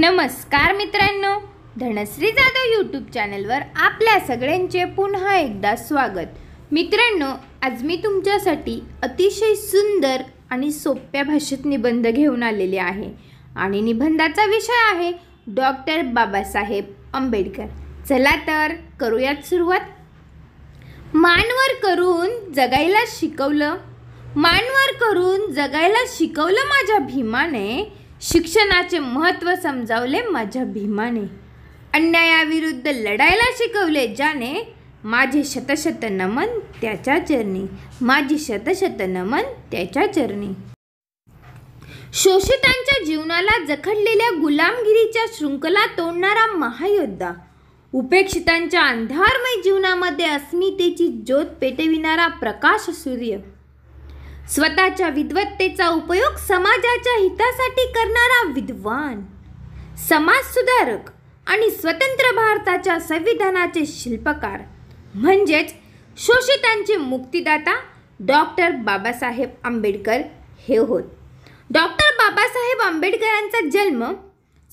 नमस्कार मित्रांनो धनश्री जाधव यूट्यूब चॅनलवर आपल्या सगळ्यांचे पुन्हा एकदा स्वागत मित्रांनो आज मी तुमच्यासाठी अतिशय सुंदर आणि सोप्या भाषेत निबंध घेऊन आलेले आहे आणि निबंधाचा विषय आहे डॉक्टर बाबासाहेब आंबेडकर चला तर करूयात सुरुवात मानवर करून जगायला शिकवलं मानवर करून जगायला शिकवलं माझ्या भीमाने शिक्षणाचे महत्त्व समजावले माझ्या भीमाने अन्यायाविरुद्ध लढायला शिकवले ज्याने माझे शतशत नमन त्याच्या चरणी माझे शतशत नमन त्याच्या चरणी शोषितांच्या जीवनाला जखडलेल्या गुलामगिरीच्या शृंखला तोडणारा महायोद्धा उपेक्षितांच्या अंधारमय जीवनामध्ये अस्मितेची ज्योत पेटविणारा प्रकाश सूर्य स्वतःच्या विद्वत्तेचा उपयोग समाजाच्या हितासाठी करणारा विद्वान समाजसुधारक आणि स्वतंत्र भारताच्या संविधानाचे शिल्पकार म्हणजेच शोषितांचे मुक्तीदाता डॉक्टर बाबासाहेब आंबेडकर हे होत डॉक्टर बाबासाहेब आंबेडकरांचा जन्म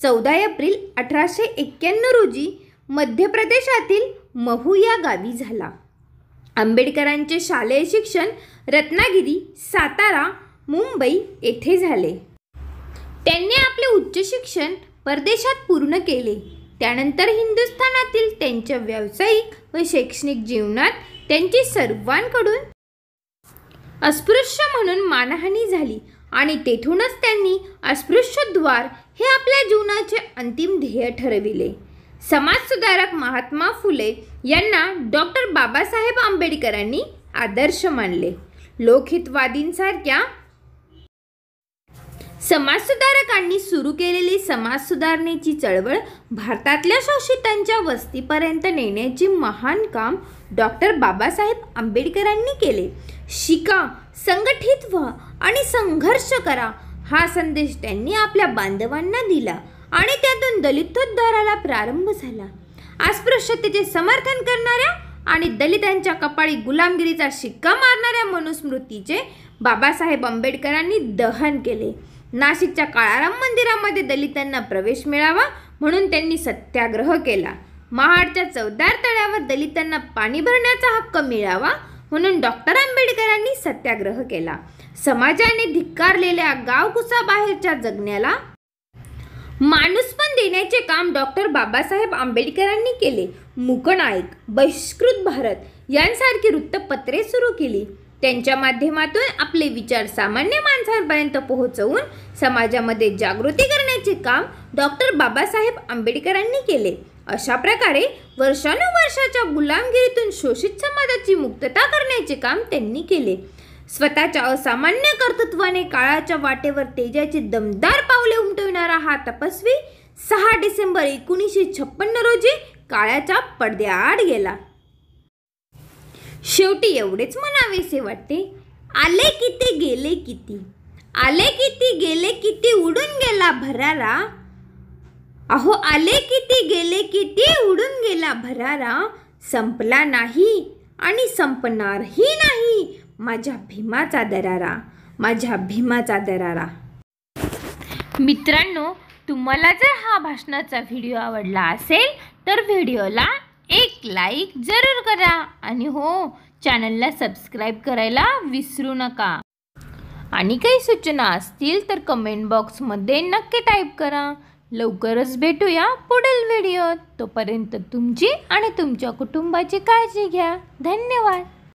चौदा एप्रिल अठराशे एक्क्याण्णव रोजी मध्य प्रदेशातील महू या गावी झाला आंबेडकरांचे शालेय शिक्षण रत्नागिरी सातारा मुंबई येथे झाले त्यांनी आपले उच्च शिक्षण परदेशात पूर्ण केले त्यानंतर हिंदुस्थानातील त्यांच्या व्यावसायिक व शैक्षणिक जीवनात त्यांची सर्वांकडून अस्पृश्य म्हणून मानहानी झाली आणि तेथूनच त्यांनी अस्पृश्य द्वार हे आपल्या जीवनाचे अंतिम ध्येय ठरविले समाजसुधारक महात्मा फुले यांना डॉक्टर बाबासाहेब आंबेडकरांनी आदर्श मानले लोकहितवादींसारख्या समाजसुधारकांनी सुरू केलेली समाज सुधारणेची चळवळ भारतातल्या शोषितांच्या वस्तीपर्यंत नेण्याचे महान काम डॉक्टर बाबासाहेब आंबेडकरांनी केले शिका संघटित व्हा आणि संघर्ष करा हा संदेश त्यांनी आपल्या बांधवांना दिला आणि त्यातून दलितोद्धाराला प्रारंभ झाला अस्पृश्यतेचे समर्थन करणाऱ्या आणि दलितांच्या कपाळी गुलामगिरीचा शिक्का मारणाऱ्या मनुस्मृतीचे बाबासाहेब आंबेडकरांनी दहन केले नाशिकच्या काळाराम मंदिरामध्ये दलितांना प्रवेश मिळावा म्हणून त्यांनी सत्याग्रह केला महाडच्या चौदार तळ्यावर दलितांना पाणी भरण्याचा हक्क मिळावा म्हणून डॉक्टर आंबेडकरांनी सत्याग्रह केला समाजाने धिक्कारलेल्या गावकुसाबाहेरच्या जगण्याला माणूसपण देण्याचे काम डॉक्टर बाबासाहेब आंबेडकरांनी केले मुकनायक बहिष्कृत भारत यांसारखी वृत्तपत्रे सुरू केली त्यांच्या माध्यमातून आपले विचार सामान्य माणसांपर्यंत पोहोचवून समाजामध्ये जागृती करण्याचे काम डॉक्टर बाबासाहेब आंबेडकरांनी केले अशा प्रकारे वर्षानुवर्षाच्या गुलामगिरीतून शोषित समाजाची मुक्तता करण्याचे काम त्यांनी केले स्वतःच्या असामान्य कर्तृत्वाने काळाच्या वाटेवर तेजाचे दमदार पाऊल करणारा हा तपस्वी सहा डिसेंबर एकोणीसशे छप्पन्न रोजी काळ्याच्या पडद्याआड गेला शेवटी एवढेच म्हणावेसे वाटते आले किती गेले किती आले किती गेले किती उडून गेला भरारा अहो आले किती गेले किती उडून गेला भरारा संपला नाही आणि संपणारही नाही माझ्या भीमाचा दरारा माझ्या भीमाचा दरारा मित्रांनो तुम्हाला जर हा भाषणाचा व्हिडिओ आवडला असेल तर व्हिडिओला एक लाईक जरूर करा आणि हो चॅनलला सबस्क्राईब करायला विसरू नका आणि काही सूचना असतील तर कमेंट बॉक्समध्ये नक्की टाईप करा लवकरच भेटूया पुढील व्हिडिओत तोपर्यंत तुमची आणि तुमच्या कुटुंबाची काळजी घ्या धन्यवाद